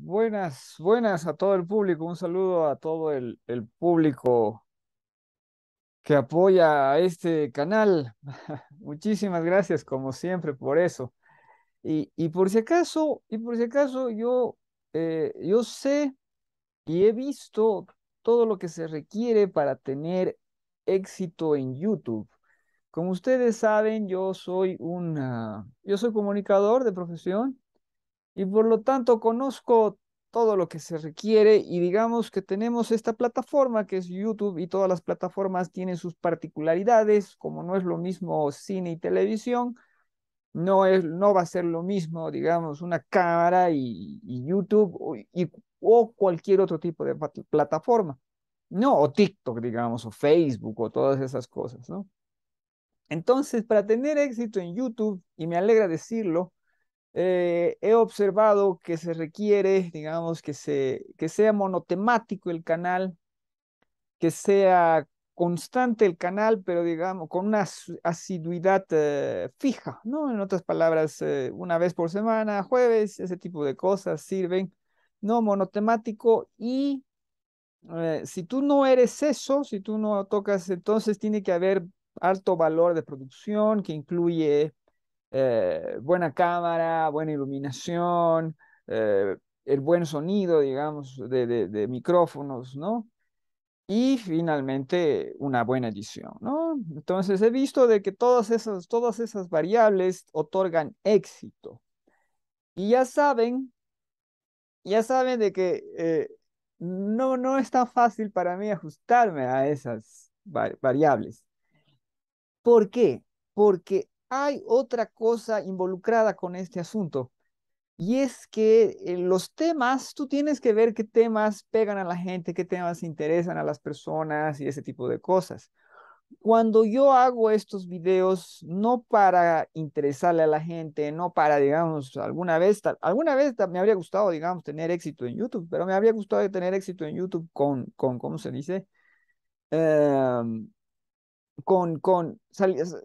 Buenas, buenas a todo el público. Un saludo a todo el, público que apoya a este canal. Muchísimas gracias, como siempre, por eso. Y, por si acaso, y por si acaso, yo, eh, yo sé y he visto todo lo que se requiere para tener éxito en YouTube. Como ustedes saben, yo soy un yo soy comunicador de profesión y por lo tanto conozco todo lo que se requiere y digamos que tenemos esta plataforma que es YouTube y todas las plataformas tienen sus particularidades, como no es lo mismo cine y televisión, no, es, no va a ser lo mismo, digamos, una cámara y, YouTube o cualquier otro tipo de plataforma. No, o TikTok, digamos, o Facebook, o todas esas cosas, ¿no? Entonces, para tener éxito en YouTube, y me alegra decirlo, eh, he observado que se requiere, digamos, que, se, que sea monotemático el canal, que sea constante el canal, pero digamos, con una asiduidad eh, fija, ¿no? En otras palabras, eh, una vez por semana, jueves, ese tipo de cosas sirven, ¿no? Monotemático y si tú no eres eso, si tú no tocas, entonces tiene que haber alto valor de producción que incluye eh, buena cámara, buena iluminación, eh, el buen sonido, digamos, de, micrófonos, ¿no? Y finalmente una buena edición, ¿no? Entonces he visto de que todas esas, todas esas variables otorgan éxito. Y ya saben, ya saben de que eh, no, no es tan fácil para mí ajustarme a esas variables. ¿Por qué? Porque hay otra cosa involucrada con este asunto. Y es que eh, los temas, tú tienes que ver qué temas pegan a la gente, qué temas interesan a las personas y ese tipo de cosas. Cuando yo hago estos videos, no para interesarle a la gente, no para, digamos, alguna vez, alguna vez me habría gustado, digamos, tener éxito en YouTube, pero me habría gustado tener éxito en YouTube con, con ¿cómo se dice? Em, con, con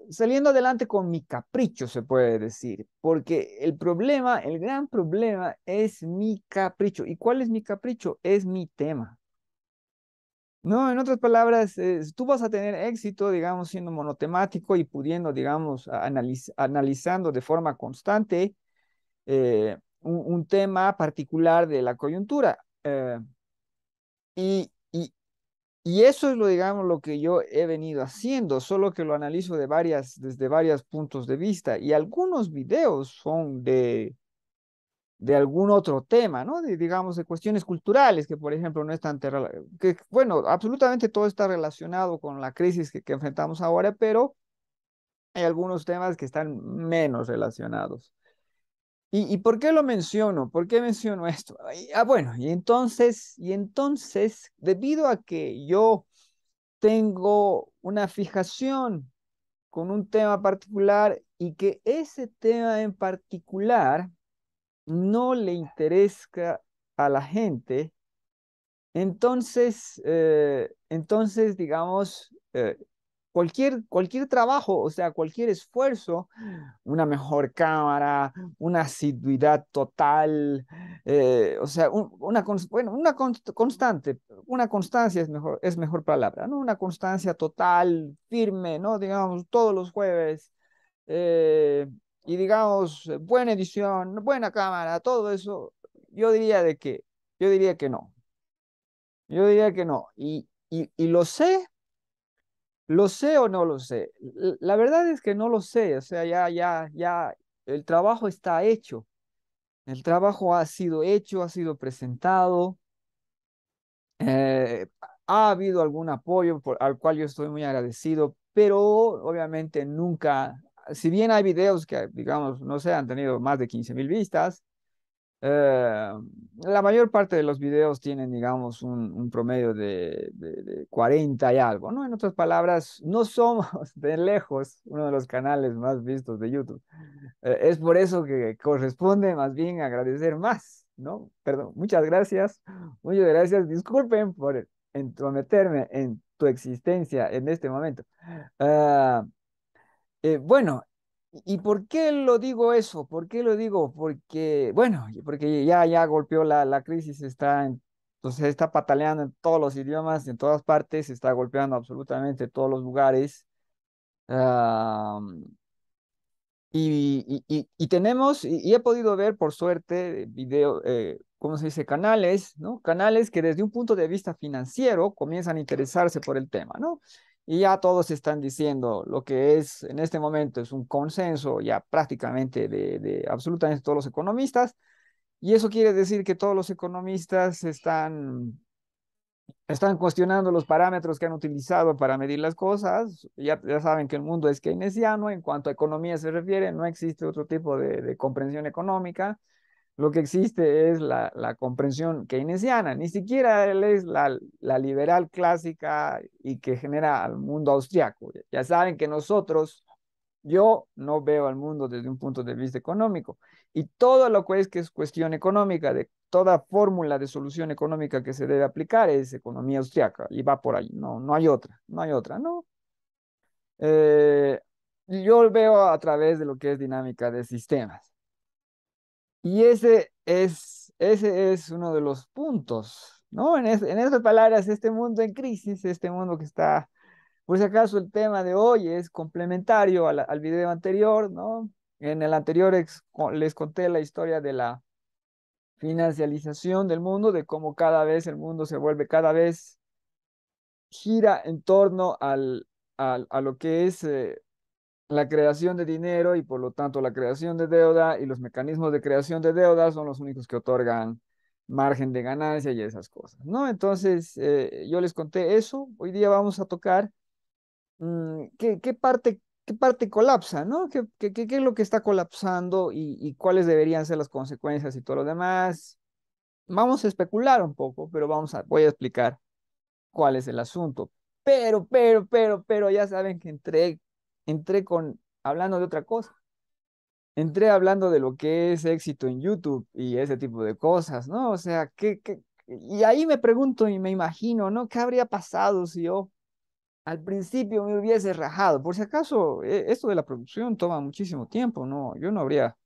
saliendo adelante con mi capricho, se puede decir, porque el problema, el gran problema es mi capricho. ¿Y cuál es mi capricho? Es mi tema. No, en otras palabras, tú vas a tener éxito, digamos, siendo monotemático y pudiendo, digamos, analizando de forma constante eh, un, tema particular de la coyuntura. Eh, y y eso es lo, digamos, lo que yo he venido haciendo, solo que lo analizo de varias, desde varios puntos de vista. Y algunos videos son de, de algún otro tema, ¿no? digamos, de cuestiones culturales, que por ejemplo no están, que bueno, absolutamente todo está relacionado con la crisis que enfrentamos ahora, pero hay algunos temas que están menos relacionados. ¿Y, por qué lo menciono? ¿Por qué menciono esto? ah, bueno, y entonces, y entonces, debido a que yo tengo una fijación con un tema particular y que ese tema en particular no le interesa a la gente, entonces, eh, entonces digamos, eh, cualquier, trabajo, o sea, cualquier esfuerzo, una mejor cámara, una asiduidad total, eh, o sea, una, bueno, una constante, una constancia es mejor, es mejor palabra, ¿no? Una constancia total, firme, ¿no? Digamos, todos los jueves. Eh, y digamos, buena edición, buena cámara, todo eso, yo diría de que, yo diría que no. Yo diría que no. y lo sé ¿Lo sé o no lo sé? La verdad es que no lo sé, o sea, ya, ya, ya, el trabajo está hecho. El trabajo ha sido hecho, ha sido presentado. Eh, ha habido algún apoyo por, al cual yo estoy muy agradecido, pero obviamente nunca, si bien hay videos que, digamos, no sé, han tenido más de 15 mil vistas, eh, la mayor parte de los videos tienen, digamos, un, promedio de, 40 y algo, ¿no? En otras palabras, no somos de lejos uno de los canales más vistos de YouTube. Eh, es por eso que corresponde más bien agradecer más, ¿no? Perdón, muchas gracias, muchas gracias, disculpen por entrometerme en tu existencia en este momento. Ah, eh, bueno, ¿Y por qué lo digo eso? ¿Por qué lo digo? Porque, bueno, porque ya, ya golpeó la, la crisis, está en, entonces pues, está pataleando en todos los idiomas, en todas partes, está golpeando absolutamente todos los lugares. y, y, y, tenemos, y, he podido ver por suerte, video, eh, ¿cómo se dice? Canales, ¿no? Canales que desde un punto de vista financiero comienzan a interesarse por el tema, ¿no? y ya todos están diciendo lo que es en este momento es un consenso ya prácticamente de, absolutamente todos los economistas y eso quiere decir que todos los economistas están están cuestionando los parámetros que han utilizado para medir las cosas. Ya, ya saben que el mundo es keynesiano, en cuanto a economía se refiere, no existe otro tipo de comprensión económica lo que existe es la, la comprensión keynesiana, ni siquiera él es la, liberal clásica y que genera al mundo austriaco. Ya saben que nosotros, yo no veo al mundo desde un punto de vista económico y todo lo que es que es cuestión económica, de toda fórmula de solución económica que se debe aplicar es economía austriaca y va por ahí, no, no hay otra, no hay otra, no. Eh, yo veo a través de lo que es dinámica de sistemas y ese es, ese es uno de los puntos, ¿no? En, esas palabras, este mundo en crisis, este mundo que está, por si acaso el tema de hoy es complementario al, video anterior, ¿no? En el anterior les conté la historia de la financialización del mundo, de cómo cada vez el mundo se vuelve cada vez gira en torno al, a lo que es eh, la creación de dinero y por lo tanto la creación de deuda y los mecanismos de creación de deuda son los únicos que otorgan margen de ganancia y esas cosas, ¿no? Entonces, eh, yo les conté eso, hoy día vamos a tocar mm, qué, parte, qué parte colapsa, ¿no? ¿Qué, qué, es lo que está colapsando y, cuáles deberían ser las consecuencias y todo lo demás? Vamos a especular un poco, pero vamos a, voy a explicar cuál es el asunto. Pero, pero, pero, pero, ya saben que entre entré con, hablando de otra cosa. Entré hablando de lo que es éxito en YouTube y ese tipo de cosas, ¿no? O sea, ¿qué, y ahí me pregunto y me imagino, ¿no? ¿Qué habría pasado si yo al principio me hubiese rajado. Por si acaso, e, esto de la producción toma muchísimo tiempo, ¿no? Yo no habría,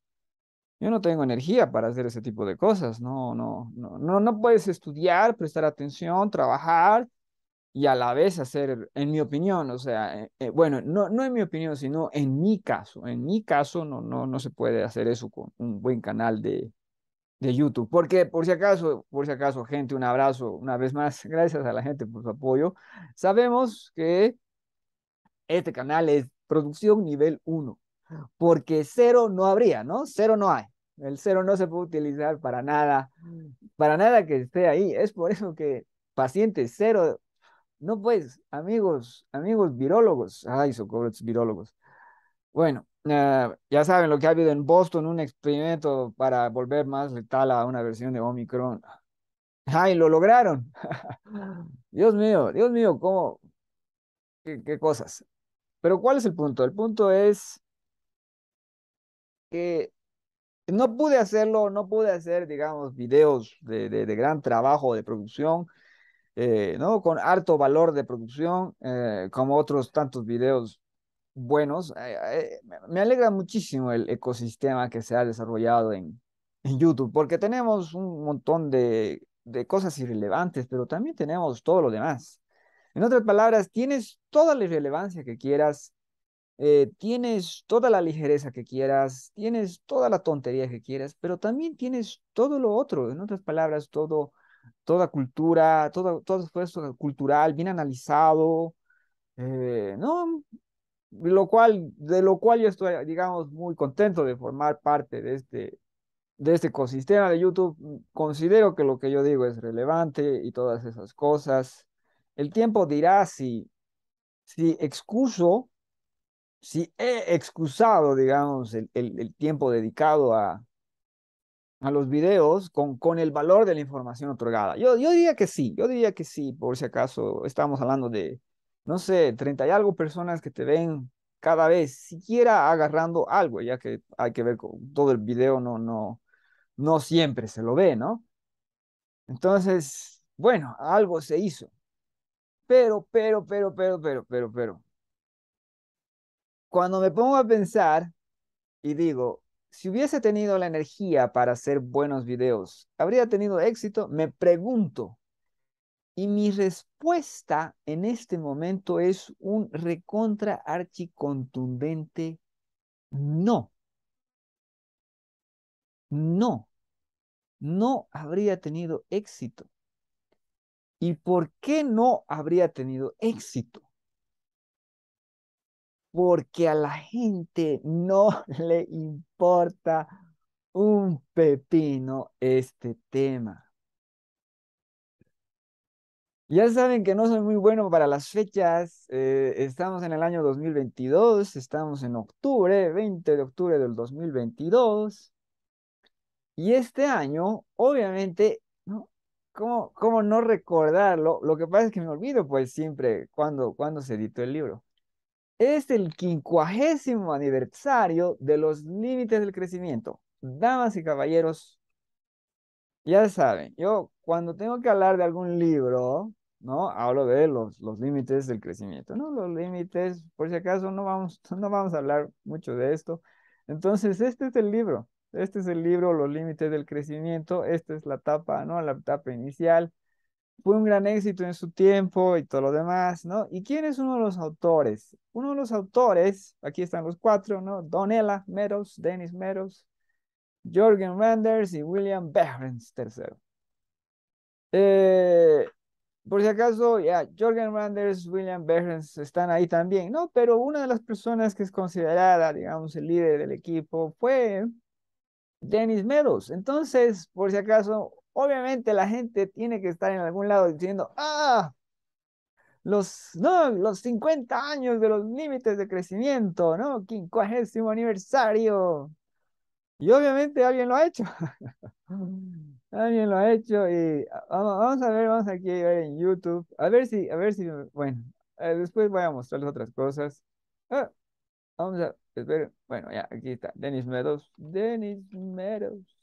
yo no tengo energía para hacer ese tipo de cosas, no, no, no, no, no puedes estudiar, prestar atención, trabajar, y a la vez hacer, en mi opinión, o sea, eh, eh, bueno, no, no en mi opinión, sino en mi caso, en mi caso no, no, no se puede hacer eso con un buen canal de, YouTube. Porque por si acaso, por si acaso, gente, un abrazo una vez más. Gracias a la gente por su apoyo. Sabemos que este canal es producción nivel 1, porque cero no habría, ¿no? Cero no hay. El cero no se puede utilizar para nada, para nada que esté ahí. Es por eso que pacientes cero no, pues, amigos, amigos virólogos. Ay, socorros virólogos. Bueno, ah, ya saben lo que ha habido en Boston, un experimento para volver más letal a una versión de Omicron. Ay, lo lograron. Dios mío, Dios mío, cómo, qué, cosas. Pero ¿cuál es el punto? El punto es que no pude hacerlo, no pude hacer, digamos, videos de, de, de gran trabajo de producción eh, ¿no? Con alto valor de producción, eh, como otros tantos videos buenos. Eh, me alegra muchísimo el ecosistema que se ha desarrollado en, YouTube, porque tenemos un montón de, cosas irrelevantes, pero también tenemos todo lo demás. En otras palabras, tienes toda la irrelevancia que quieras, tienes toda la ligereza que quieras, tienes toda la tontería que quieras, pero también tienes todo lo otro, en otras palabras, todo toda cultura, todo, todo esfuerzo cultural bien analizado, eh, ¿no? Lo cual, de lo cual yo estoy, digamos, muy contento de formar parte de este, de este ecosistema de YouTube. Considero que lo que yo digo es relevante y todas esas cosas. El tiempo dirá si, si excuso, si he excusado, digamos, el, el tiempo dedicado a, a los videos con, con el valor de la información otorgada. Yo, yo diría que sí, yo diría que sí, por si acaso estamos hablando de, no sé, 30 y algo personas que te ven cada vez, siquiera agarrando algo, ya que hay que ver con todo el video, no, no, no siempre se lo ve, ¿no? Entonces, bueno, algo se hizo. Pero, pero, pero, pero, pero, pero, pero. Cuando me pongo a pensar y digo, si hubiese tenido la energía para hacer buenos videos, ¿habría tenido éxito? Me pregunto. Y mi respuesta en este momento es un recontra archicontundente no. No. No habría tenido éxito. ¿Y por qué no habría tenido éxito? porque a la gente no le importa un pepino este tema. Ya saben que no soy muy bueno para las fechas. Eh, estamos en el año 2022, estamos en octubre, 20 de octubre del 2022. Y este año, obviamente, ¿no? ¿Cómo, ¿Cómo, no recordarlo? Lo que pasa es que me olvido, pues, siempre cuando, cuando se editó el libro es el quincuagésimo aniversario de los límites del crecimiento. Damas y caballeros, ya saben, yo cuando tengo que hablar de algún libro, ¿no? Hablo de los, límites del crecimiento, ¿no? Los límites, por si acaso, no vamos, no vamos a hablar mucho de esto. Entonces, este es el libro. Este es el libro Los límites del crecimiento. Esta es la etapa, ¿no? La etapa inicial fue un gran éxito en su tiempo y todo lo demás, ¿no? ¿Y quién es uno de los autores? Uno de los autores, aquí están los cuatro, ¿no? Donella Meadows, Dennis Meadows, Jorgen Randers y William Behrens III. Eh, por si acaso, ya, Jorgen Randers, William Behrens están ahí también, ¿no? Pero una de las personas que es considerada, digamos, el líder del equipo fue Dennis Meadows. Entonces, por si acaso, Obviamente la gente tiene que estar en algún lado diciendo, ah, los, no, los 50 años de los límites de crecimiento, ¿no? Quincuagésimo aniversario. Y obviamente alguien lo ha hecho. alguien lo ha hecho y vamos a ver, vamos aquí a ver en YouTube. A ver si, a ver si, bueno, eh, después voy a mostrarles otras cosas. Ah, vamos a, ver. Bueno, ya, aquí está. Dennis Meadows. Dennis Meadows.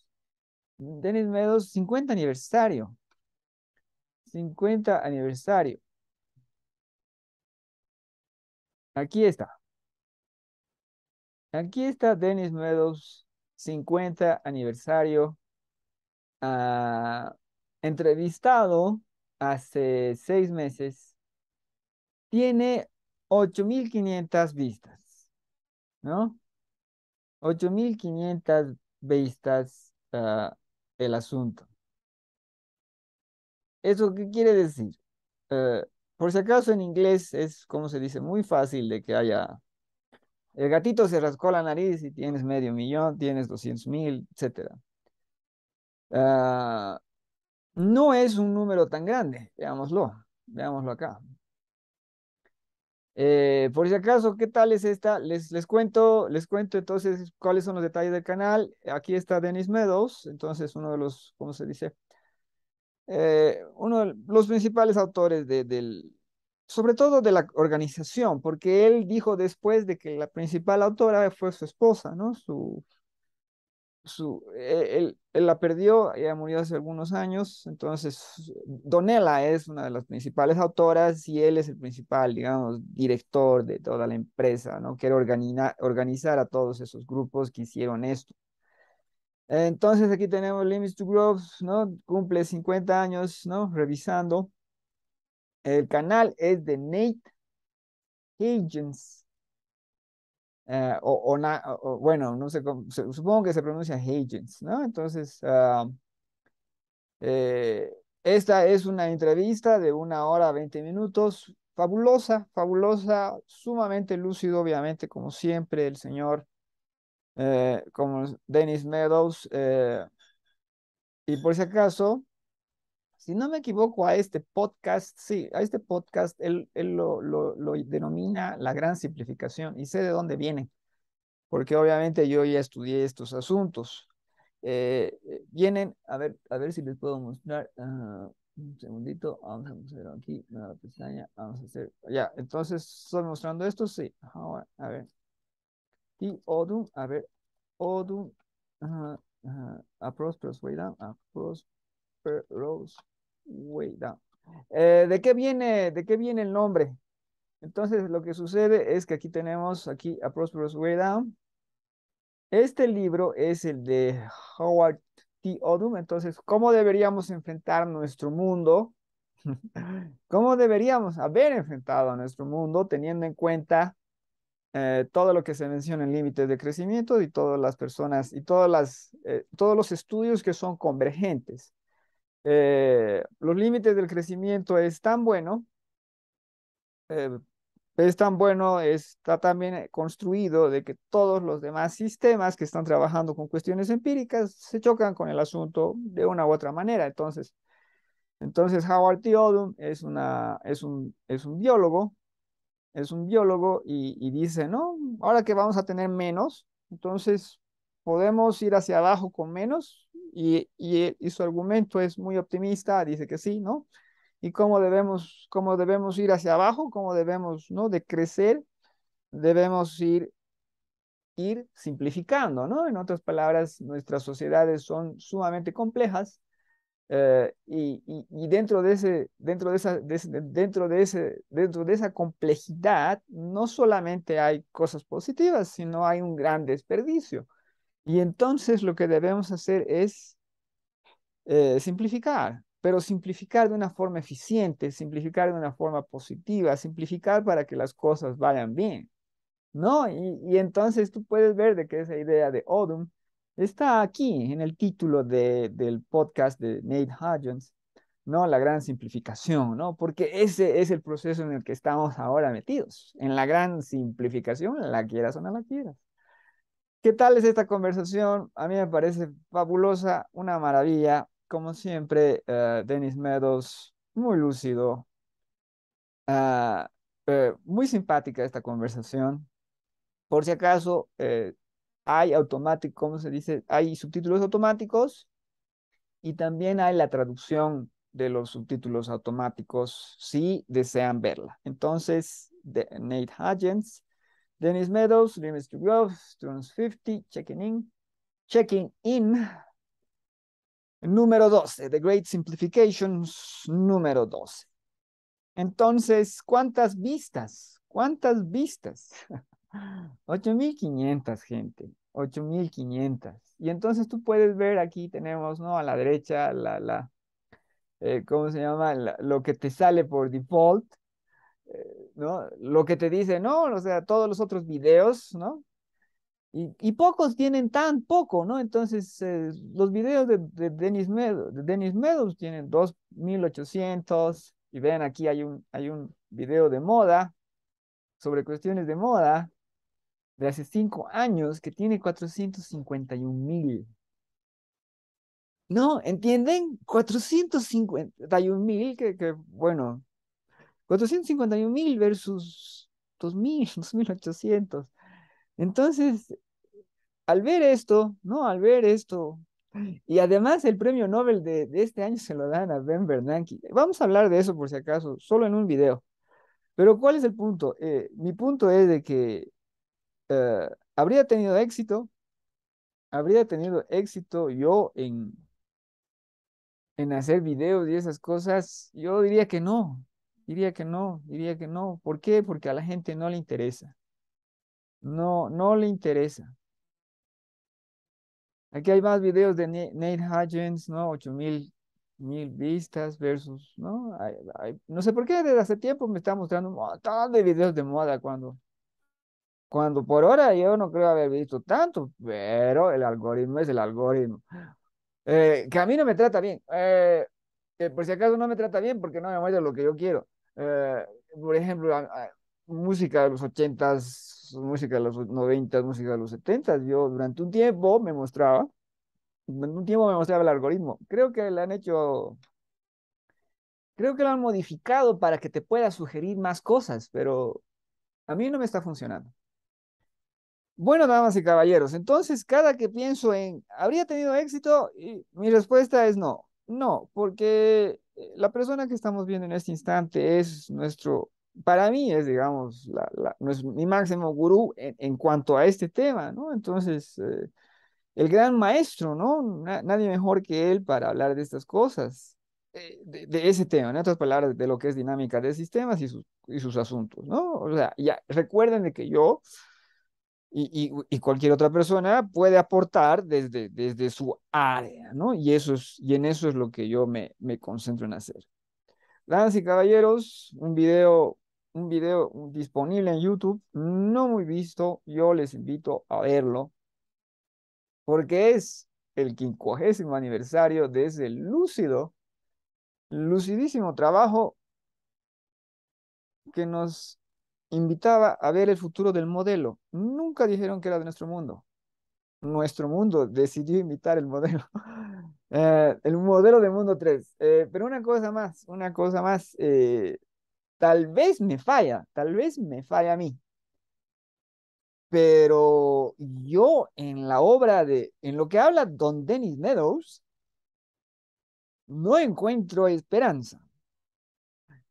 Denis Meadows, 50 aniversario. 50 aniversario. Aquí está. Aquí está Dennis Meadows, 50 aniversario, ah, entrevistado hace seis meses. Tiene 8.500 vistas, ¿no? 8.500 vistas ah, el asunto. ¿Eso qué quiere decir? Eh, por si acaso en inglés es, como se dice, muy fácil de que haya... El gatito se rascó la nariz y tienes medio millón, tienes 200 mil, etc. Ah, no es un número tan grande, veámoslo, veámoslo acá. Eh, por si acaso, ¿qué tal es esta? Les, les cuento, les cuento entonces cuáles son los detalles del canal. Aquí está Dennis Meadows, entonces uno de los, ¿cómo se dice? Eh, uno de los principales autores de, del, sobre todo de la organización, porque él dijo después de que la principal autora fue su esposa, ¿no? Su, su, e, él, la perdió, ella murió hace algunos años, entonces Donella es una de las principales autoras y él es el principal, digamos, director de toda la empresa, ¿no? Quiere organizar, organizar a todos esos grupos que hicieron esto. Entonces aquí tenemos Limits to Growth, ¿no? Cumple 50 años, ¿no? Revisando. El canal es de Nate Higgins. Eh, o, o, bueno, no sé supongo que se pronuncia Higgins, ¿no? Entonces, ah, eh, esta es una entrevista de una hora, veinte minutos, fabulosa, fabulosa, sumamente lúcido, obviamente, como siempre, el señor, eh, como Dennis Meadows. y por si acaso, si no me equivoco, a este podcast, sí, a este podcast, él, lo, denomina la gran simplificación y sé de dónde viene, porque obviamente yo ya estudié estos asuntos. Eh, eh, vienen, a ver, a ver si les puedo mostrar. Ah, un segundito, vamos a hacer aquí, una pestaña, vamos a hacer, ya, entonces, ¿estoy mostrando esto? Sí, ahora, a ver, y Odum, a ver, Odum, a prosperous a Way down. Eh, ¿De qué viene, de qué viene el nombre? Entonces, lo que sucede es que aquí tenemos aquí A Prosperous Way Down. Este libro es el de Howard T. Odum. Entonces, ¿cómo deberíamos enfrentar nuestro mundo? ¿Cómo deberíamos haber enfrentado a nuestro mundo teniendo en cuenta eh, todo lo que se menciona en límites de crecimiento y todas las personas y todas las, eh, todos los estudios que son convergentes? Eh, los límites del crecimiento es tan bueno, eh, es tan bueno, está también construido de que todos los demás sistemas que están trabajando con cuestiones empíricas se chocan con el asunto de una u otra manera. Entonces, entonces Howard Theodum es, una, es, un, es un biólogo, es un biólogo y dice, no, ahora que vamos a tener menos, entonces podemos ir hacia abajo con menos y, y, su argumento es muy optimista, dice que sí, ¿no? Y cómo debemos, cómo debemos ir hacia abajo, cómo debemos, ¿no? De crecer, debemos ir, ir simplificando, ¿no? En otras palabras, nuestras sociedades son sumamente complejas eh, y, y, dentro de ese, dentro de esa, dentro de ese, dentro de esa complejidad, no solamente hay cosas positivas, sino hay un gran desperdicio y entonces lo que debemos hacer es eh, simplificar, pero simplificar de una forma eficiente, simplificar de una forma positiva, simplificar para que las cosas vayan bien, ¿no? Y, entonces tú puedes ver de que esa idea de Odum está aquí en el título del podcast de Nate Hudgens, ¿no? La gran simplificación, ¿no? Porque ese es el proceso en el que estamos ahora metidos, en la gran simplificación, la quieras o no la quieras. ¿Qué tal es esta conversación? A mí me parece fabulosa, una maravilla. Como siempre, eh, Dennis Meadows, muy lúcido. Ah, eh, muy simpática esta conversación. Por si acaso, eh, hay automático, ¿cómo se dice? Hay subtítulos automáticos y también hay la traducción de los subtítulos automáticos si desean verla. Entonces, Nate Hudgens Dennis Meadows, Limits to Growth, Turns 50, Checking In. Checking In. Número 12, The Great Simplifications, número 12. Entonces, ¿cuántas vistas? ¿Cuántas vistas? 8500, gente. 8500. Y entonces tú puedes ver aquí, tenemos, ¿no? A la derecha, la, la, eh, ¿cómo se llama? lo que te sale por default. Eh, ¿no? Lo que te dice, ¿no? O sea, todos los otros videos, ¿no? Y, pocos tienen tan poco, ¿no? Entonces, eh, los videos de, Dennis Meadows, de Dennis Meadows tienen 2.800 y ven aquí hay un, hay un video de moda sobre cuestiones de moda de hace cinco años que tiene 451 mil. ¿No? ¿Entienden? un mil que, que, bueno, 451 mil versus 2000, 2800. Entonces, al ver esto, ¿no? Al ver esto, y además el premio Nobel de, este año se lo dan a Ben Bernanke. Vamos a hablar de eso por si acaso, solo en un video. Pero ¿cuál es el punto? Eh, mi punto es de que eh, habría tenido éxito, habría tenido éxito yo en, en hacer videos y esas cosas. Yo diría que no, Diría que no, diría que no. ¿Por qué? Porque a la gente no le interesa. No, no le interesa. Aquí hay más videos de Nate Hudgens, ¿no? 8000 mil vistas versus, ¿no? no sé por qué desde hace tiempo me está mostrando un montón de videos de moda cuando, cuando por ahora yo no creo haber visto tanto, pero el algoritmo es el algoritmo. Eh, que a mí no me trata bien. Eh, por si acaso no me trata bien porque no me muestra lo que yo quiero. Eh, por ejemplo, música de los ochentas, música de los noventas, música de los setentas Yo durante un tiempo me mostraba, durante un tiempo me mostraba el algoritmo. Creo que lo han hecho, creo que lo han modificado para que te pueda sugerir más cosas, pero a mí no me está funcionando. Bueno, damas y caballeros, entonces cada que pienso en, ¿habría tenido éxito? Y mi respuesta es no, no, porque eh, la persona que estamos viendo en este instante es nuestro, para mí es, digamos, la, mi máximo gurú en, cuanto a este tema, ¿no? Entonces, eh, el gran maestro, ¿no? nadie mejor que él para hablar de estas cosas, eh, de, ese tema, en otras palabras, de lo que es dinámica de sistemas y sus, y sus asuntos, ¿no? O sea, ya recuerden de que yo y, cualquier otra persona puede aportar desde, desde su área, ¿no? Y, eso es, y en eso es lo que yo me, me concentro en hacer. Damas y caballeros, un video, un video disponible en YouTube, no muy visto, yo les invito a verlo, porque es el quincuagésimo aniversario de ese lúcido, lucidísimo trabajo que nos invitaba a ver el futuro del modelo. Nunca dijeron que era de nuestro mundo. Nuestro mundo decidió invitar el modelo. Eh, el modelo de mundo 3. Eh, pero una cosa más, una cosa más. Eh, tal vez me falla, tal vez me falla a mí. Pero yo en la obra de, en lo que habla Don Dennis Meadows, no encuentro esperanza.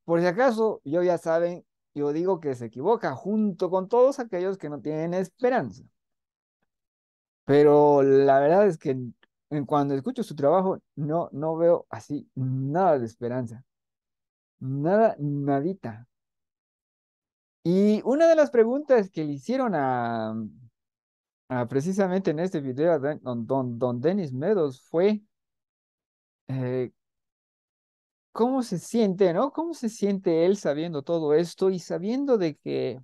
Por si acaso, yo ya saben, yo digo que se equivoca junto con todos aquellos que no tienen esperanza. Pero la verdad es que cuando escucho su trabajo, no, no veo así nada de esperanza. Nada, nadita. Y una de las preguntas que le hicieron a, precisamente en este video a Don, Don, Don Dennis Meadows fue, eh, cómo se siente, ¿no? ¿Cómo se siente él sabiendo todo esto y sabiendo de que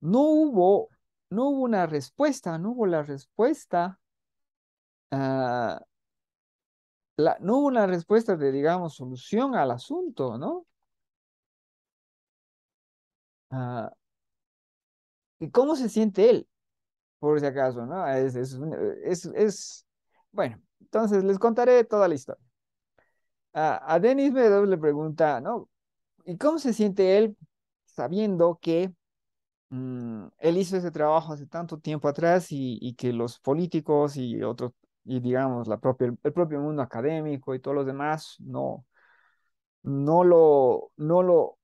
no hubo, no hubo una respuesta, no hubo la respuesta, ah, no hubo una respuesta de, digamos, solución al asunto, ¿no? Ah, ¿Y cómo se siente él? Por si acaso, ¿no? es, es, es, bueno, entonces les contaré toda la historia a, a Dennis me le pregunta, ¿no? ¿Y cómo se siente él sabiendo que mm, él hizo ese trabajo hace tanto tiempo atrás y, que los políticos y otros, y digamos, la propia, el propio mundo académico y todos los demás no, no lo, no lo,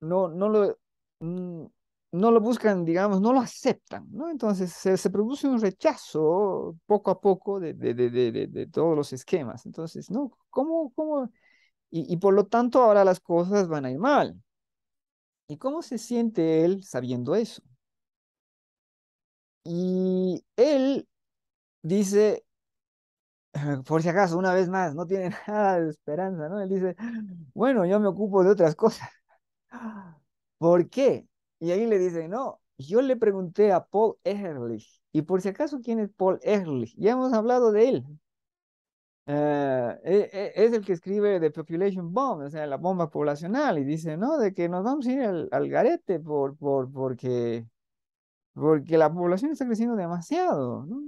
no, no lo, mm, no lo buscan, digamos, no lo aceptan, ¿no? Entonces se, produce un rechazo poco a poco de, de, todos los esquemas. Entonces, ¿no? ¿Cómo, cómo? Y, y, por lo tanto ahora las cosas van a ir mal. ¿Y cómo se siente él sabiendo eso? Y él dice, ah, por si acaso, una vez más, no tiene nada de esperanza, ¿no? Él dice, bueno, yo me ocupo de otras cosas. ¿Por qué? Y ahí le dicen, no, yo le pregunté a Paul Ehrlich, y por si acaso, ¿quién es Paul Ehrlich? Ya hemos hablado de él. Eh, e, e, es el que escribe The Population Bomb, o sea, la bomba poblacional, y dice, no, de que nos vamos a ir al, garete por, por, porque, porque la población está creciendo demasiado, ¿no?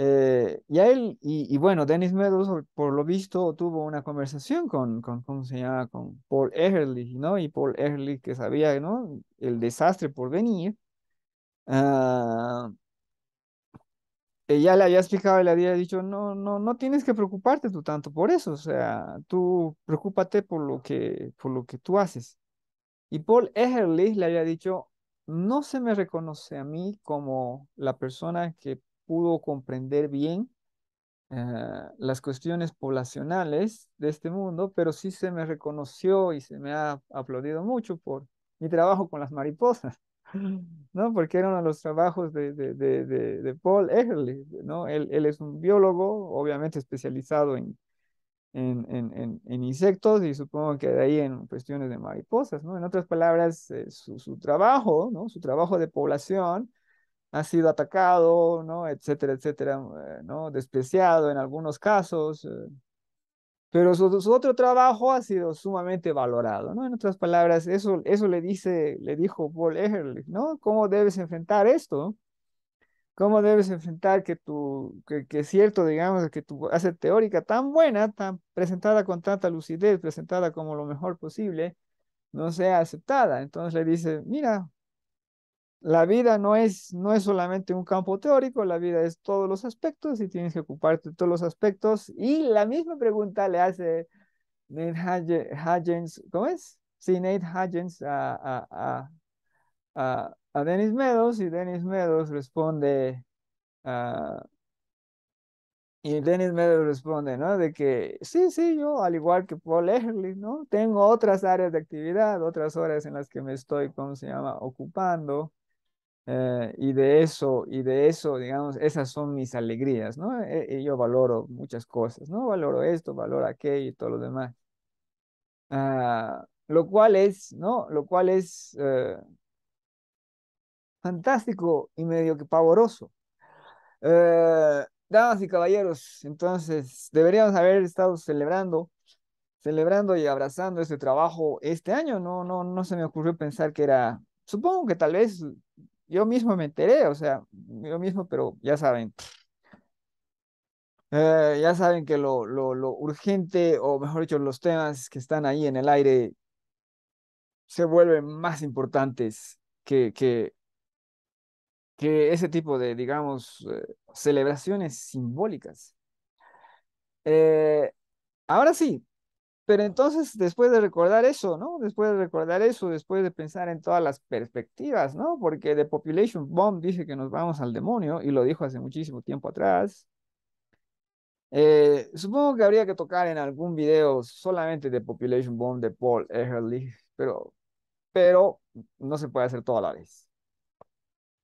Eh, y a él, y, bueno, Dennis Meadows, por lo visto, tuvo una conversación con, con ¿cómo se llama? Con Paul Ehrlich, ¿no? Y Paul Ehrlich, que sabía, ¿no? El desastre por venir. Ah, ella le había explicado y le había dicho, no, no, no tienes que preocuparte tú tanto por eso, o sea, tú preocúpate por lo que, por lo que tú haces. Y Paul Ehrlich le había dicho, no se me reconoce a mí como la persona que pudo comprender bien ah, las cuestiones poblacionales de este mundo, pero sí se me reconoció y se me ha aplaudido mucho por mi trabajo con las mariposas, ¿no? Porque era uno de los trabajos de, de, de, de Paul Ehrlich, ¿no? Él, él, es un biólogo, obviamente especializado en en, en, en, insectos y supongo que de ahí en cuestiones de mariposas, ¿no? En otras palabras, eh, su, su, trabajo, ¿no? Su trabajo de población ha sido atacado, ¿no? etcétera, etcétera, eh, ¿no? despreciado en algunos casos, eh. pero su, otro trabajo ha sido sumamente valorado, ¿no? En otras palabras, eso, eso le, dice, le dijo Paul Ehrlich, ¿no? ¿Cómo debes enfrentar esto? ¿Cómo debes enfrentar que, tu, que, que cierto, digamos, que tu hace teórica tan buena, tan presentada con tanta lucidez, presentada como lo mejor posible, no sea aceptada? Entonces le dice, mira, la vida no es, no es solamente un campo teórico, la vida es todos los aspectos y tienes que ocuparte de todos los aspectos. Y la misma pregunta le hace Nate Hudgens ¿cómo es? Sí, Nate Hagens a, Dennis Meadows y Dennis Meadows responde, ah, y Dennis Meadows responde, ¿no? De que sí, sí, yo, al igual que Paul Ehrlich, ¿no? Tengo otras áreas de actividad, otras horas en las que me estoy, ¿cómo se llama?, ocupando. Eh, y de eso, y de eso, digamos, esas son mis alegrías, ¿no? Y eh, eh, yo valoro muchas cosas, ¿no? Valoro esto, valoro aquello y todo lo demás. Ah, lo cual es, ¿no? Lo cual es fantástico y medio que pavoroso. damas y caballeros, entonces deberíamos haber estado celebrando, celebrando y abrazando este trabajo este año. No, no, no se me ocurrió pensar que era, supongo que tal vez yo mismo me enteré, o sea, yo mismo, pero ya saben, eh, ya saben que lo, lo, urgente, o mejor dicho, los temas que están ahí en el aire se vuelven más importantes que, que, que ese tipo de, digamos, eh, celebraciones simbólicas. Eh, ahora sí, pero entonces, después de recordar eso, ¿no? Después de recordar eso, después de pensar en todas las perspectivas, ¿no? Porque The Population Bomb dice que nos vamos al demonio y lo dijo hace muchísimo tiempo atrás. Eh, supongo que habría que tocar en algún video solamente The Population Bomb de Paul Ehrlich, pero, pero no se puede hacer todo a la vez.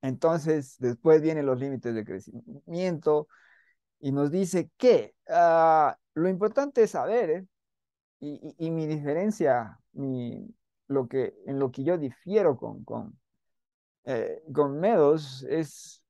Entonces, después vienen los límites de crecimiento y nos dice que ah, lo importante es saber, ¿eh? y, mi diferencia, mi, lo que, en lo que yo difiero con, con, eh, con Meadows es,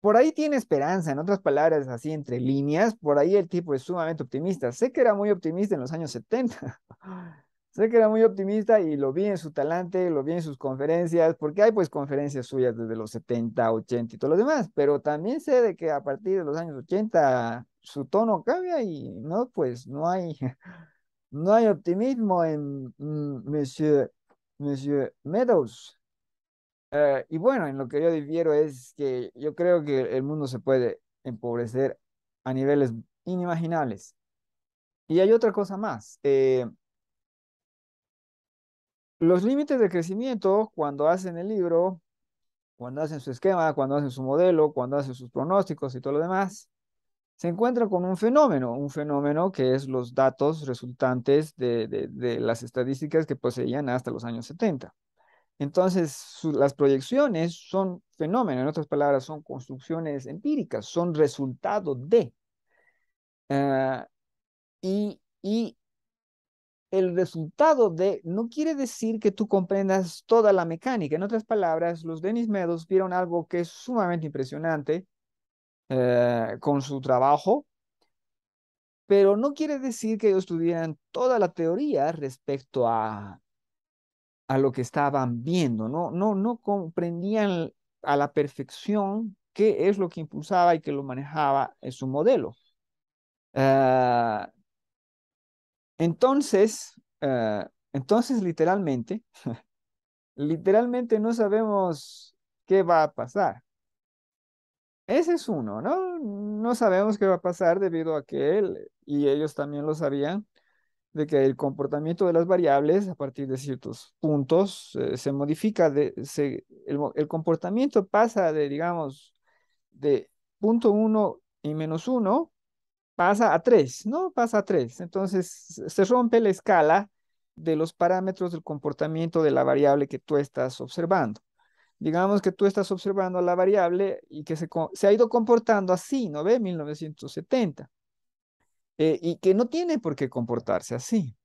por ahí tiene esperanza, en otras palabras, así entre líneas, por ahí el tipo es sumamente optimista. Sé que era muy optimista en los años 70. sé que era muy optimista y lo vi en su talante, lo vi en sus conferencias, porque hay pues conferencias suyas desde los 70, 80 y todo lo demás, pero también sé de que a partir de los años 80 su tono cambia y no, pues no hay, No hay optimismo en mm, Monsieur, Meadows. Eh, y bueno, en lo que yo difiero es que yo creo que el mundo se puede empobrecer a niveles inimaginables. Y hay otra cosa más. Eh, los límites de crecimiento, cuando hacen el libro, cuando hacen su esquema, cuando hacen su modelo, cuando hacen sus pronósticos y todo lo demás, se encuentra con un fenómeno, un fenómeno que es los datos resultantes de, las estadísticas que poseían hasta los años 70. Entonces, las proyecciones son fenómenos, en otras palabras, son construcciones empíricas, son resultado de. Ah, y, y el resultado de no quiere decir que tú comprendas toda la mecánica. En otras palabras, los Denis Meadows vieron algo que es sumamente impresionante eh, con su trabajo, pero no quiere decir que ellos tuvieran toda la teoría respecto a, a lo que estaban viendo, no, no, no comprendían a la perfección qué es lo que impulsaba y que lo manejaba en su modelo. Eh, entonces, eh, entonces literalmente, literalmente no sabemos qué va a pasar. Ese es uno, ¿no? No sabemos qué va a pasar debido a que él y ellos también lo sabían, de que el comportamiento de las variables a partir de ciertos puntos eh, se modifica, el, comportamiento pasa de, digamos, de punto uno y menos uno, pasa a tres, ¿no? Pasa a tres, Entonces se rompe la escala de los parámetros del comportamiento de la variable que tú estás observando digamos que tú estás observando la variable y que se, ha ido comportando así, ¿no ve? 1970. Eh, y que no tiene por qué comportarse así.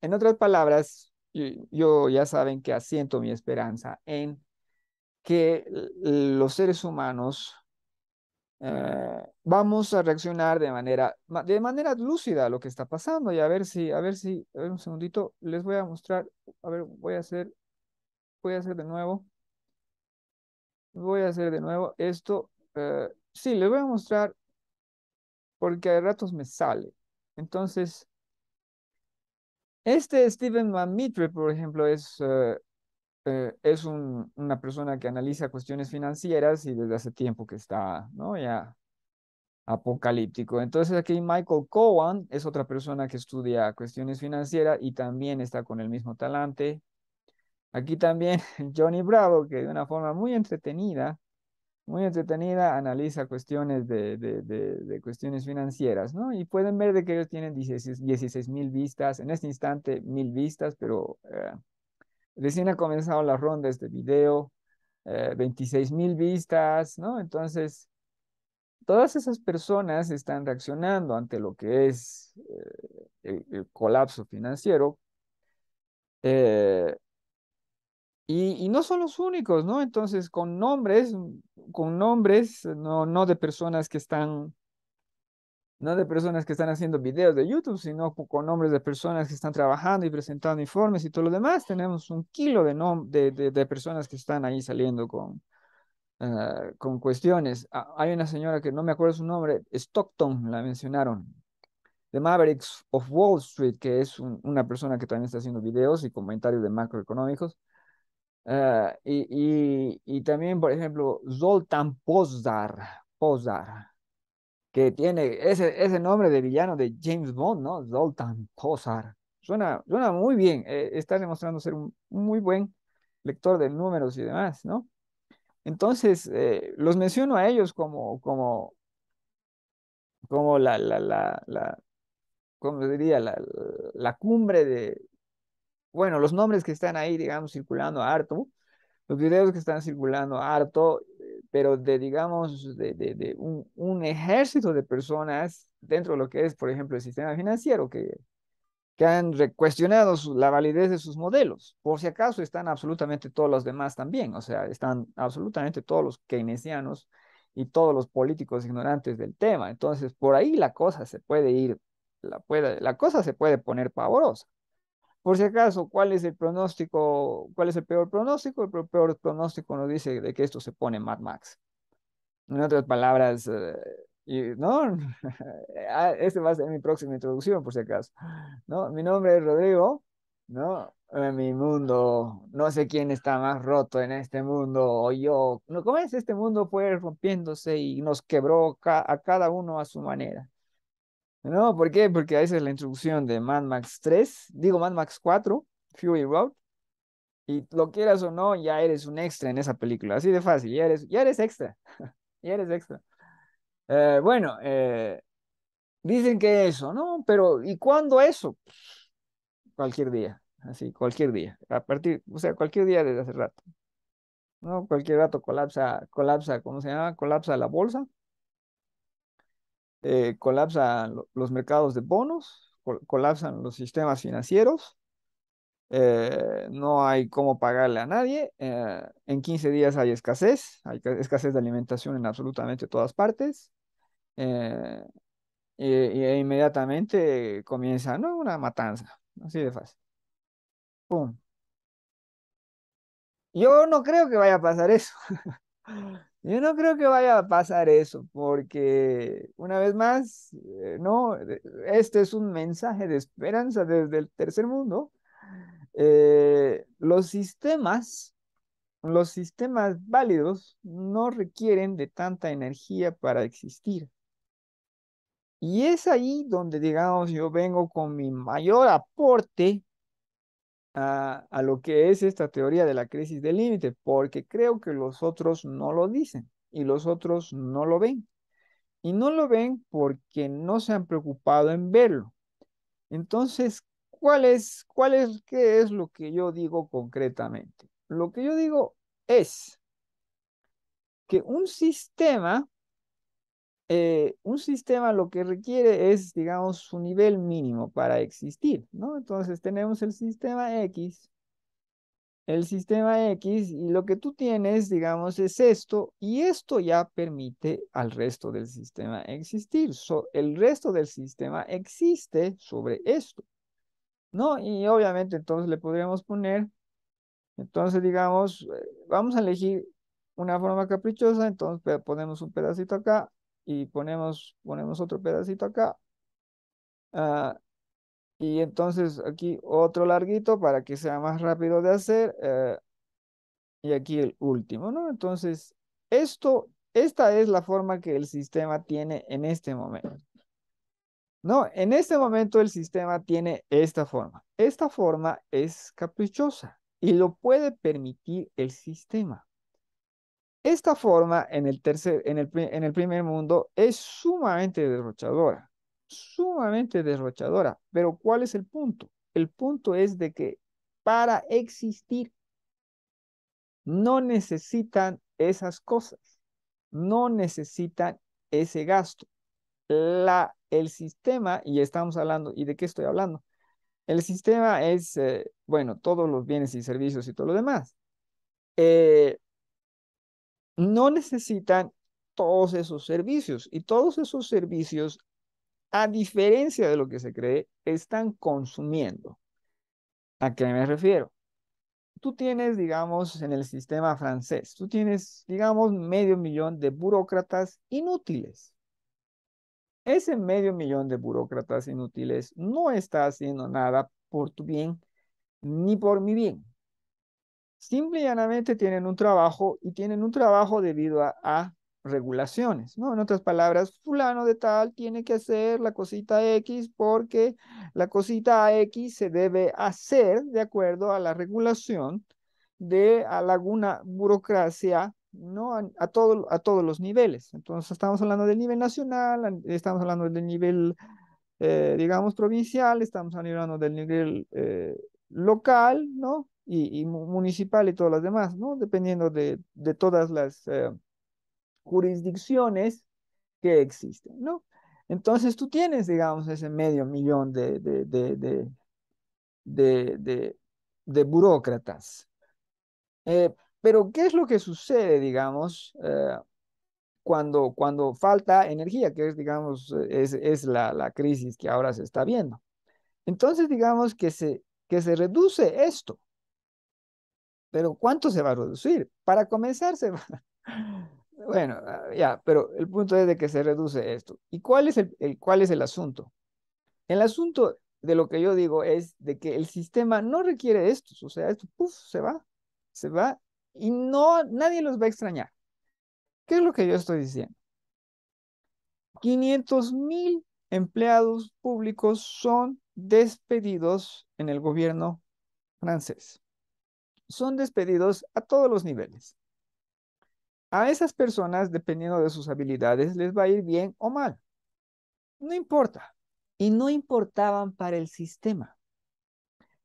En otras palabras, yo, ya saben que asiento mi esperanza en que los seres humanos eh, vamos a reaccionar de manera, de manera lúcida a lo que está pasando y a ver si, a ver si, a ver un segundito, les voy a mostrar, a ver, voy a hacer, voy a hacer de nuevo. Voy a hacer de nuevo esto. Eh, sí, les voy a mostrar porque a ratos me sale. Entonces, este Stephen Van Mitre, por ejemplo, es, eh, eh, es una persona que analiza cuestiones financieras y desde hace tiempo que está, ¿no? Ya apocalíptico. Entonces aquí Michael Cowan es otra persona que estudia cuestiones financieras y también está con el mismo talante. Aquí también Johnny Bravo, que de una forma muy entretenida, muy entretenida, analiza cuestiones de, de, cuestiones financieras, ¿no? Y pueden ver de que ellos tienen 16 mil vistas, en este instante mil vistas, pero eh, recién ha comenzado las rondas este video, 26 eh, mil vistas, ¿no? Entonces, todas esas personas están reaccionando ante lo que es eh, el, colapso financiero. Y, no son los únicos, ¿no? Entonces, con nombres, mm, con nombres, eh, no, no de personas que están, no de personas que están haciendo videos de YouTube, sino con nombres de personas que están trabajando y presentando informes y todo lo demás, tenemos un kilo de, de, de, personas que están ahí saliendo con, ah, con cuestiones. Ah, hay una señora que no me acuerdo su nombre, Stockton, la mencionaron, de Mavericks of Wall Street, que es una persona que también está haciendo videos y comentarios de macroeconómicos Ah, y, también, por ejemplo, Zoltan Pozdar, que tiene ese, ese nombre de villano de James Bond, ¿no? Zoltan Pozdar. Suena, suena muy bien, eh, está demostrando ser un, muy buen lector de números y demás, ¿no? Entonces, eh, los menciono a ellos como, como, como la, la, como diría? la, cumbre de, bueno, los nombres que están ahí, digamos, circulando harto, los videos que están circulando harto, eh, pero de, digamos, de, un, un, ejército de personas dentro de lo que es, por ejemplo, el sistema financiero, que, que han cuestionado la validez de sus modelos. Por si acaso están absolutamente todos los demás también, o sea, están absolutamente todos los keynesianos y todos los políticos ignorantes del tema. Entonces, por ahí la cosa se puede ir, la, puede, la cosa se puede poner pavorosa. Por si acaso, ¿cuál es el pronóstico? ¿Cuál es el peor pronóstico? El peor pronóstico nos dice de que esto se pone Mad Max. En otras palabras, eh, y, ¿no? Ah, este va a ser mi próxima introducción, por si acaso. ¿No? Mi nombre es Rodrigo, ¿no? En mi mundo, no sé quién está más roto en este mundo, o yo. ¿Cómo es? Este mundo fue rompiéndose y nos quebró a cada uno a su manera. No, ¿por qué? Porque esa es la introducción de Mad Max 3, digo Mad Max 4, Fury Road. Y lo quieras o no, ya eres un extra en esa película. Así de fácil, ya eres, ya eres extra. ya eres extra. Eh, bueno, eh, dicen que eso, ¿no? Pero ¿y cuándo eso? Cualquier día, así, cualquier día. A partir, o sea, cualquier día desde hace rato. ¿No? Cualquier rato colapsa, colapsa, ¿cómo se llama? Colapsa la bolsa eh, colapsan los mercados de bonos, colapsan los sistemas financieros, eh, no hay cómo pagarle a nadie, eh, en 15 días hay escasez, hay escasez de alimentación en absolutamente todas partes, e, inmediatamente comienza ¿no? una matanza, así de fácil. ¡Pum! Yo no creo que vaya a pasar eso. Yo no creo que vaya a pasar eso, porque una vez más, eh, no, este es un mensaje de esperanza desde el tercer mundo. Eh, los sistemas, los sistemas válidos no requieren de tanta energía para existir. Y es ahí donde, digamos, yo vengo con mi mayor aporte a, lo que es esta teoría de la crisis del límite, porque creo que los otros no lo dicen y los otros no lo ven. Y no lo ven porque no se han preocupado en verlo. Entonces, ¿cuál es, cuál es, qué es lo que yo digo concretamente? Lo que yo digo es que un sistema eh, un sistema lo que requiere es, digamos, su nivel mínimo para existir, ¿no? Entonces tenemos el sistema X, el sistema X, y lo que tú tienes, digamos, es esto, y esto ya permite al resto del sistema existir. el resto del sistema existe sobre esto, ¿no? Y obviamente entonces le podríamos poner, entonces digamos, eh, vamos a elegir una forma caprichosa, entonces ponemos un pedacito acá, y ponemos, ponemos otro pedacito acá. Ah, y entonces aquí otro larguito para que sea más rápido de hacer. Eh, y aquí el último, ¿no? Entonces, esto, esta es la forma que el sistema tiene en este momento. No, en este momento el sistema tiene esta forma. Esta forma es caprichosa y lo puede permitir el sistema. Esta forma en el, tercer, en el, en el primer mundo es sumamente derrochadora, sumamente derrochadora. Pero ¿cuál es el punto? El punto es de que para existir no necesitan esas cosas, no necesitan ese gasto. La, el sistema, y estamos hablando, ¿y de qué estoy hablando? El sistema es, eh, bueno, todos los bienes y servicios y todo lo demás. Eh, no necesitan todos esos servicios y todos esos servicios, a diferencia de lo que se cree, están consumiendo. ¿A qué me refiero? Tú tienes, digamos, en el sistema francés, tú tienes, digamos, medio millón de burócratas inútiles. Ese medio millón de burócratas inútiles no está haciendo nada por tu bien ni por mi bien simple y llanamente tienen un trabajo y tienen un trabajo debido a, regulaciones, ¿no? En otras palabras, fulano de tal tiene que hacer la cosita X porque la cosita X se debe hacer de acuerdo a la regulación de alguna burocracia, ¿no? A, todo, a todos los niveles. Entonces, estamos hablando del nivel nacional, estamos hablando del nivel, eh, digamos, provincial, estamos hablando del nivel eh, local, ¿no? y, municipal y todas las demás, ¿no? Dependiendo de, todas las eh, jurisdicciones que existen, ¿no? Entonces tú tienes, digamos, ese medio millón de, de, de, burócratas. Eh, pero, ¿qué es lo que sucede, digamos, eh, cuando, cuando falta energía, que es, digamos, es, la, la, crisis que ahora se está viendo? Entonces, digamos que se, que se reduce esto, pero ¿cuánto se va a reducir? Para comenzar, se va... Bueno, ah, ya, pero el punto es de que se reduce esto. ¿Y cuál es el, cuál es el asunto? El asunto de lo que yo digo es de que el sistema no requiere esto. o sea, esto se va, se va y no, nadie los va a extrañar. ¿Qué es lo que yo estoy diciendo? 500.000 mil empleados públicos son despedidos en el gobierno francés son despedidos a todos los niveles. A esas personas, dependiendo de sus habilidades, les va a ir bien o mal. No importa. Y no importaban para el sistema.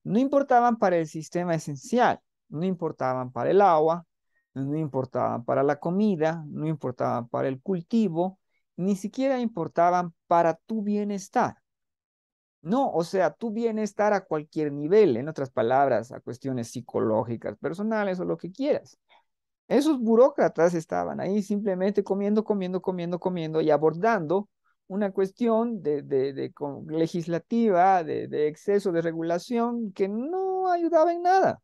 No importaban para el sistema esencial. No importaban para el agua. No importaban para la comida. No importaban para el cultivo. Ni siquiera importaban para tu bienestar. No, o sea, tu bienestar a cualquier nivel, en otras palabras, a cuestiones psicológicas, personales o lo que quieras. Esos burócratas estaban ahí simplemente comiendo, comiendo, comiendo, comiendo y abordando una cuestión de, legislativa, de exceso de regulación que no ayudaba en nada.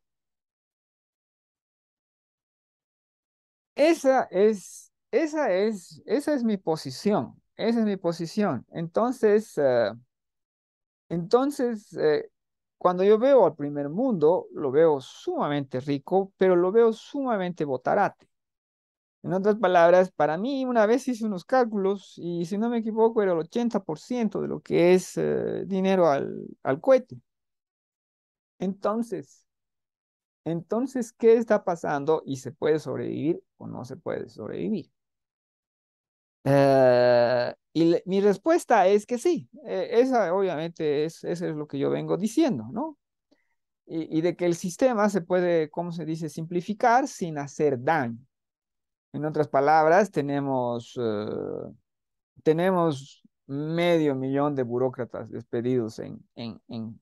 Esa es, esa es, esa es mi posición, esa es mi posición. Entonces, ah, entonces, eh, cuando yo veo al primer mundo, lo veo sumamente rico, pero lo veo sumamente botarate. En otras palabras, para mí una vez hice unos cálculos y si no me equivoco era el 80% de lo que es eh, dinero al, al cohete. Entonces, entonces, ¿qué está pasando? ¿Y se puede sobrevivir o no se puede sobrevivir? Eh, y mi respuesta es que sí, eh, esa obviamente es, eso es lo que yo vengo diciendo, ¿no? Y, y, de que el sistema se puede, ¿cómo se dice?, simplificar sin hacer daño. En otras palabras, tenemos, eh, tenemos medio millón de burócratas despedidos en, en, en,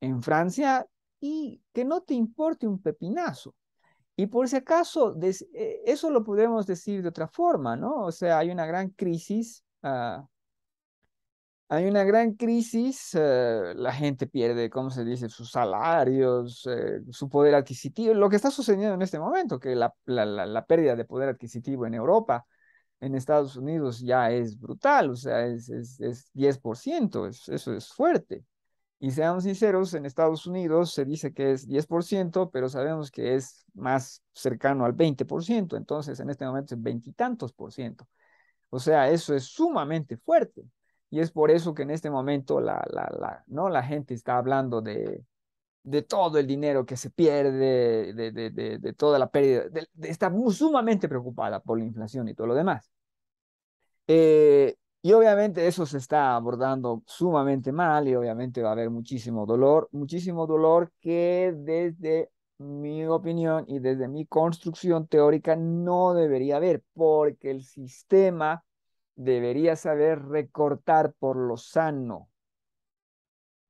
en Francia y que no te importe un pepinazo. Y por si acaso, eh, eso lo podemos decir de otra forma, ¿no? O sea, hay una gran crisis Ah, hay una gran crisis, eh, la gente pierde, ¿cómo se dice?, sus salarios, eh, su poder adquisitivo, lo que está sucediendo en este momento, que la, la, pérdida de poder adquisitivo en Europa, en Estados Unidos ya es brutal, o sea, es, es, es 10%, eso es fuerte. Y seamos sinceros, en Estados Unidos se dice que es 10%, pero sabemos que es más cercano al 20%, entonces en este momento es veintitantos por ciento. O sea, eso es sumamente fuerte. Y es por eso que en este momento la, la, ¿no? la gente está hablando de, de todo el dinero que se pierde, de, toda la pérdida. está sumamente preocupada por la inflación y todo lo demás. Eh, y obviamente eso se está abordando sumamente mal y obviamente va a haber muchísimo dolor, muchísimo dolor que desde mi opinión y desde mi construcción teórica no debería haber, porque el sistema debería saber recortar por lo sano.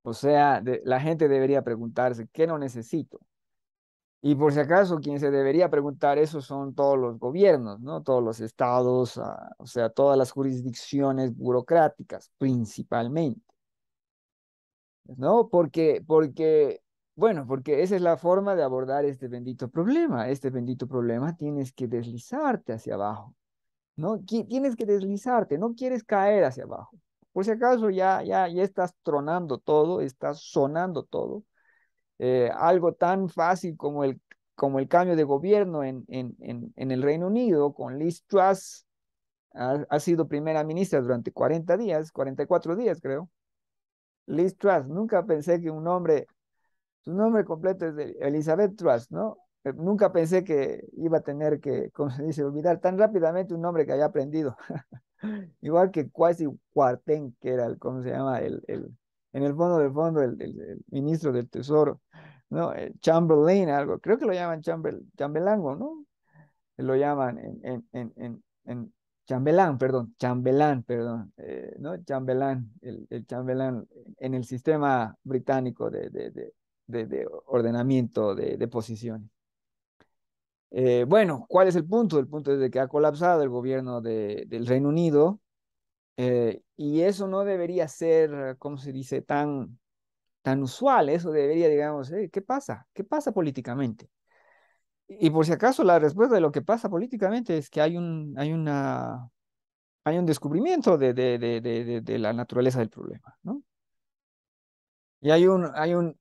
O sea, la gente debería preguntarse, ¿qué no necesito? Y por si acaso, quien se debería preguntar eso son todos los gobiernos, ¿no? Todos los estados, ah, o sea, todas las jurisdicciones burocráticas, principalmente. ¿No? Porque, porque bueno, porque esa es la forma de abordar este bendito problema. Este bendito problema tienes que deslizarte hacia abajo, ¿no? Tienes que deslizarte, no quieres caer hacia abajo. Por si acaso ya, ya, ya estás tronando todo, estás sonando todo. Eh, algo tan fácil como el, como el cambio de gobierno en, en, en, el Reino Unido con Liz Truss, ha, ha, sido primera ministra durante 40 días, 44 días creo. Liz Truss, nunca pensé que un hombre tu nombre completo es Elizabeth Truss, ¿no? Eh, nunca pensé que iba a tener que, como se dice, olvidar tan rápidamente un nombre que había aprendido. Igual que Quasi Cuartén, que era el, ¿cómo se llama? El, en el fondo del fondo, el, ministro del Tesoro, ¿no? Eh, Chamberlain, algo, creo que lo llaman Chamber, Chambelango, ¿no? Lo llaman en, en, en, en Chambelán, perdón, Chambelán, perdón, eh, ¿no? Chambelán, el, Chambelán en el sistema británico de, de, de, ordenamiento de, posiciones. Eh, bueno, ¿cuál es el punto? El punto es que ha colapsado el gobierno de, del Reino Unido eh, y eso no debería ser, como se dice?, tan, tan usual. Eso debería, digamos, eh, ¿qué pasa? ¿Qué pasa políticamente? Y por si acaso la respuesta de lo que pasa políticamente es que hay un, hay una, un descubrimiento de, de, de, de la naturaleza del problema, ¿no? Y hay un, hay un,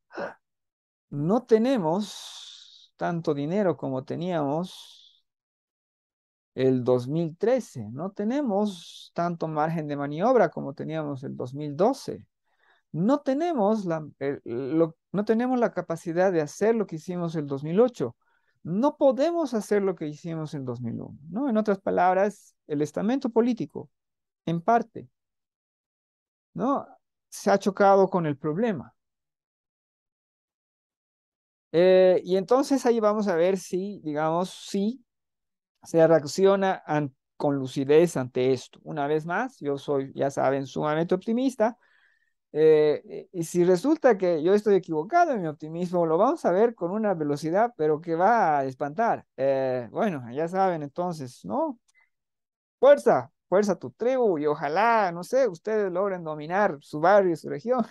no tenemos tanto dinero como teníamos el 2013, no tenemos tanto margen de maniobra como teníamos el 2012, no tenemos la, no tenemos la capacidad de hacer lo que hicimos el 2008, no podemos hacer lo que hicimos en 2001, ¿no? En otras palabras, el estamento político, en parte, ¿no? Se ha chocado con el problema. Eh, y entonces ahí vamos a ver si, digamos, si se reacciona con lucidez ante esto. Una vez más, yo soy, ya saben, sumamente optimista. Eh, eh, y si resulta que yo estoy equivocado en mi optimismo, lo vamos a ver con una velocidad, pero que va a espantar. bueno, ya saben, entonces, ¿no? Fuerza, fuerza tu tribu y ojalá, no sé, ustedes logren dominar su barrio y su región.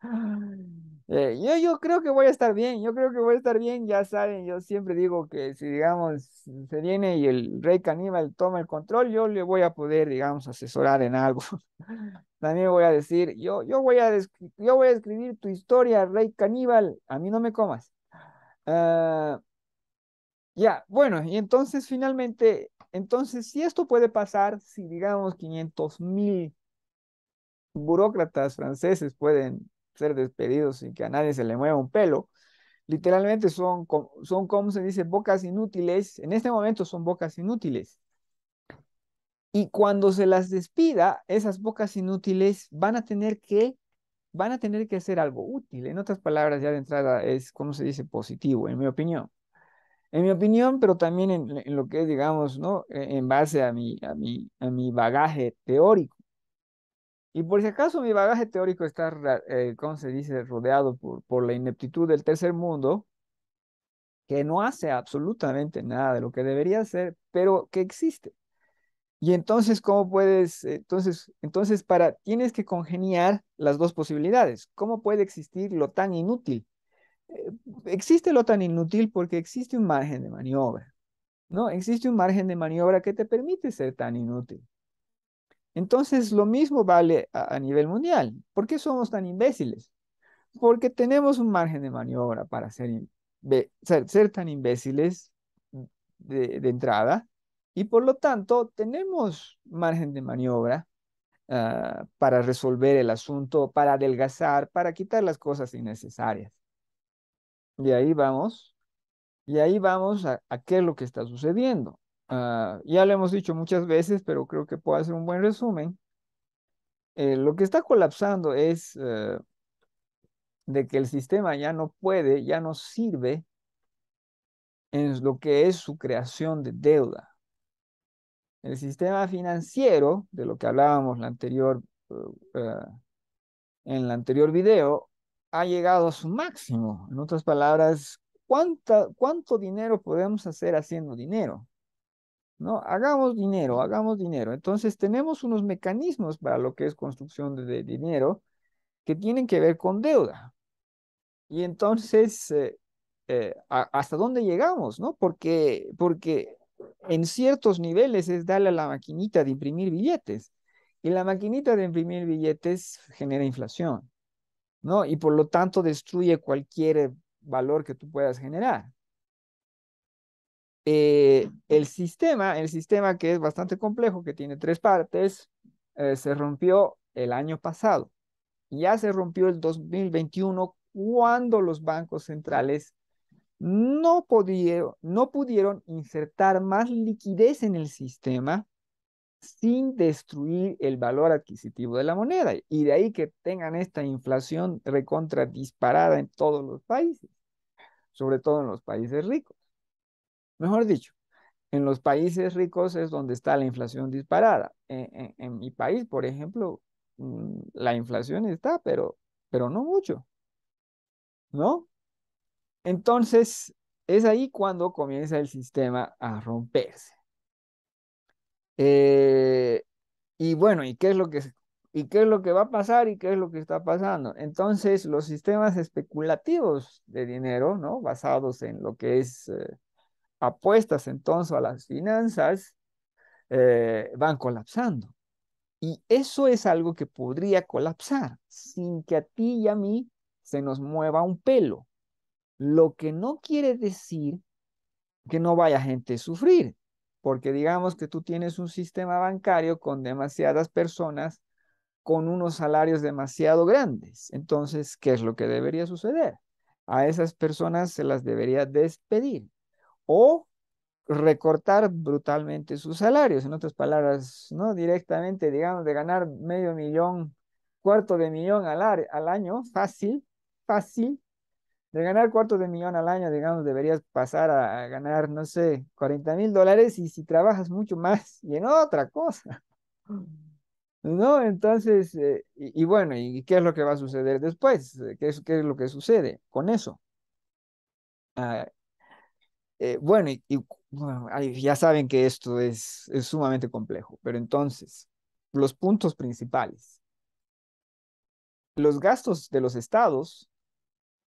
Eh, yo, creo que voy a estar bien, yo creo que voy a estar bien, ya saben, yo siempre digo que si, digamos, se viene y el rey caníbal toma el control, yo le voy a poder, digamos, asesorar en algo. También voy a decir, yo, yo, voy a yo voy a escribir tu historia, rey caníbal, a mí no me comas. Ah, ya, bueno, y entonces finalmente, entonces, si esto puede pasar, si digamos 500 mil burócratas franceses pueden ser despedidos sin que a nadie se le mueva un pelo. Literalmente son, son como se dice, bocas inútiles. En este momento son bocas inútiles. Y cuando se las despida, esas bocas inútiles van a tener que van a tener que hacer algo útil. En otras palabras, ya de entrada es, como se dice, positivo, en mi opinión. En mi opinión, pero también en, lo que es, digamos, ¿no? E, en base a mi, a mi, a mi bagaje teórico. Y por si acaso mi bagaje teórico está, como eh, ¿cómo se dice?, rodeado por, por la ineptitud del tercer mundo, que no hace absolutamente nada de lo que debería hacer, pero que existe. Y entonces, ¿cómo puedes? Entonces, entonces para, tienes que congeniar las dos posibilidades. ¿Cómo puede existir lo tan inútil? Eh, existe lo tan inútil porque existe un margen de maniobra, ¿no? Existe un margen de maniobra que te permite ser tan inútil. Entonces, lo mismo vale a, nivel mundial. ¿Por qué somos tan imbéciles? Porque tenemos un margen de maniobra para ser, tan imbéciles de, entrada y por lo tanto tenemos margen de maniobra ah, para resolver el asunto, para adelgazar, para quitar las cosas innecesarias. Y ahí vamos, y ahí vamos a qué es lo que está sucediendo. Ah, ya lo hemos dicho muchas veces, pero creo que puedo hacer un buen resumen. Eh, lo que está colapsando es eh, de que el sistema ya no puede, ya no sirve en lo que es su creación de deuda. El sistema financiero, de lo que hablábamos la anterior, eh, en el anterior video, ha llegado a su máximo. En otras palabras, ¿cuánta, ¿cuánto dinero podemos hacer haciendo dinero? Hagamos dinero, hagamos dinero. Entonces tenemos unos mecanismos para lo que es construcción de, dinero que tienen que ver con deuda. Y entonces, eh, eh, ¿hasta dónde llegamos? ¿no? Porque, porque en ciertos niveles es darle a la maquinita de imprimir billetes. Y la maquinita de imprimir billetes genera inflación, ¿no? Y por lo tanto destruye cualquier valor que tú puedas generar. Eh, el sistema, el sistema que es bastante complejo, que tiene tres partes, eh, se rompió el año pasado. Ya se rompió el 2021 cuando los bancos centrales no pudieron, no pudieron insertar más liquidez en el sistema sin destruir el valor adquisitivo de la moneda. Y de ahí que tengan esta inflación recontra disparada en todos los países, sobre todo en los países ricos. Mejor dicho, en los países ricos es donde está la inflación disparada. En, mi país, por ejemplo, mm, la inflación está, pero, pero no mucho. ¿No? Entonces, es ahí cuando comienza el sistema a romperse. Eh, y bueno, ¿y qué es lo que y qué es lo que va a pasar y qué es lo que está pasando? Entonces, los sistemas especulativos de dinero, ¿no? Basados en lo que es eh, apuestas entonces a las finanzas eh, van colapsando. Y eso es algo que podría colapsar sin que a ti y a mí se nos mueva un pelo. Lo que no quiere decir que no vaya gente a sufrir, porque digamos que tú tienes un sistema bancario con demasiadas personas con unos salarios demasiado grandes. Entonces, ¿qué es lo que debería suceder? A esas personas se las debería despedir o recortar brutalmente sus salarios. En otras palabras, no directamente, digamos, de ganar medio millón, cuarto de millón al, año, fácil, fácil. De ganar cuarto de millón al año, digamos, deberías pasar a, ganar, no sé, 40 mil dólares y si trabajas mucho más y en otra cosa. ¿No? Entonces, eh, y, bueno, ¿y qué es lo que va a suceder después? ¿Qué es, qué es lo que sucede con eso? Ah, eh, bueno, ya saben que esto es, es sumamente complejo, pero entonces, los puntos principales. Los gastos de los estados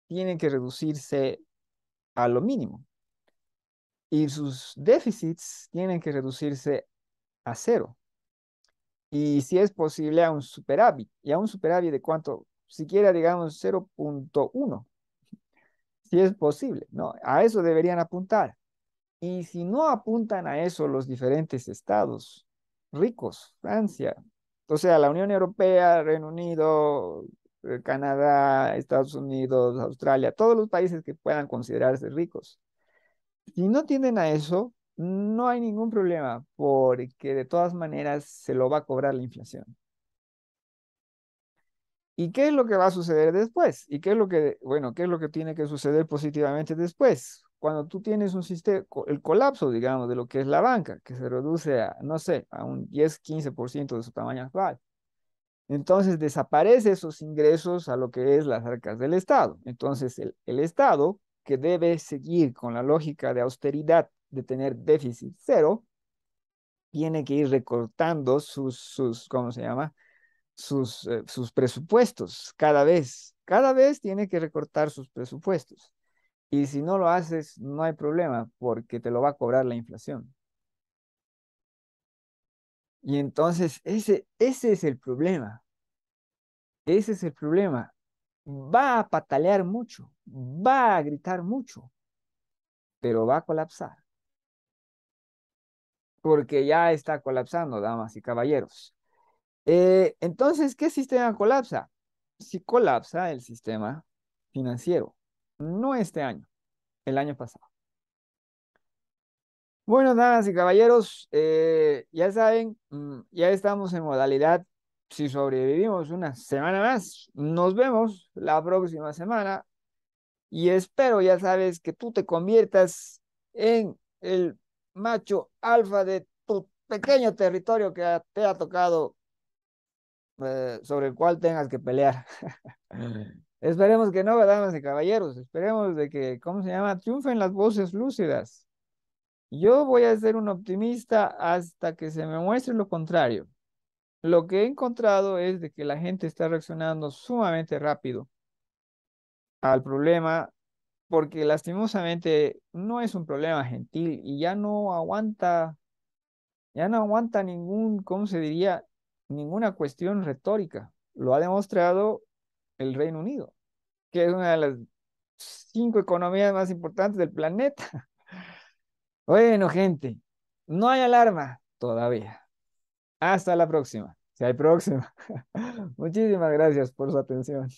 tienen que reducirse a lo mínimo y sus déficits tienen que reducirse a cero. Y si es posible a un superávit, y a un superávit de cuánto, siquiera digamos 0.1 si es posible, ¿no? A eso deberían apuntar. Y si no apuntan a eso los diferentes estados ricos, Francia, o sea, la Unión Europea, Reino Unido, eh, Canadá, Estados Unidos, Australia, todos los países que puedan considerarse ricos. Si no tienden a eso, no hay ningún problema, porque de todas maneras se lo va a cobrar la inflación. ¿Y qué es lo que va a suceder después? ¿Y qué es lo que, bueno, qué es lo que tiene que suceder positivamente después? Cuando tú tienes un sistema, el colapso, digamos, de lo que es la banca, que se reduce a, no sé, a un 10, 15% de su tamaño actual. Entonces desaparecen esos ingresos a lo que es las arcas del Estado. Entonces el, el Estado, que debe seguir con la lógica de austeridad, de tener déficit cero, tiene que ir recortando sus, sus ¿cómo se llama? sus, eh, sus presupuestos cada vez. Cada vez tiene que recortar sus presupuestos. Y si no lo haces, no hay problema porque te lo va a cobrar la inflación. Y entonces ese, ese es el problema. Ese es el problema. Va a patalear mucho, va a gritar mucho, pero va a colapsar. Porque ya está colapsando, damas y caballeros. Eh, entonces, ¿qué sistema colapsa? Si colapsa el sistema financiero, no este año, el año pasado. Bueno, damas y caballeros, eh, ya saben, mm, ya estamos en modalidad. Si sobrevivimos una semana más, nos vemos la próxima semana y espero, ya sabes, que tú te conviertas en el macho alfa de tu pequeño territorio que te ha tocado eh, sobre el cual tengas que pelear. Esperemos que no, damas y caballeros. Esperemos de que, ¿cómo se llama? Triunfen las voces lúcidas. Yo voy a ser un optimista hasta que se me muestre lo contrario. Lo que he encontrado es de que la gente está reaccionando sumamente rápido al problema porque lastimosamente no es un problema gentil y ya no aguanta, ya no aguanta ningún, ¿cómo se diría? ninguna cuestión retórica. Lo ha demostrado el Reino Unido, que es una de las cinco economías más importantes del planeta. Bueno, gente, no hay alarma todavía. Hasta la próxima, si hay próxima. Muchísimas gracias por su atención.